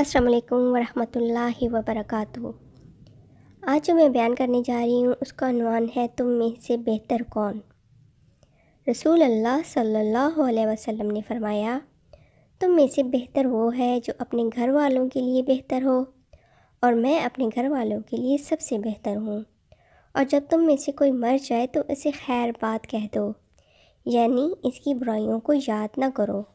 असलकम वालेकुम वरहमतुल्लाहि आज जो मैं बयान करने जा रही हूँ उसका अनवान है तुम में से बेहतर कौन रसूल अल्लाह सल्लल्लाहु अलैहि वसल्लम ने फरमाया तुम में से बेहतर वो है जो अपने घर वालों के लिए बेहतर हो और मैं अपने घर वालों के लिए सबसे बेहतर हूँ और जब तुम में से कोई मर जाए तो इसे खैर बात कह दो यानी इसकी बुराइयों को याद ना करो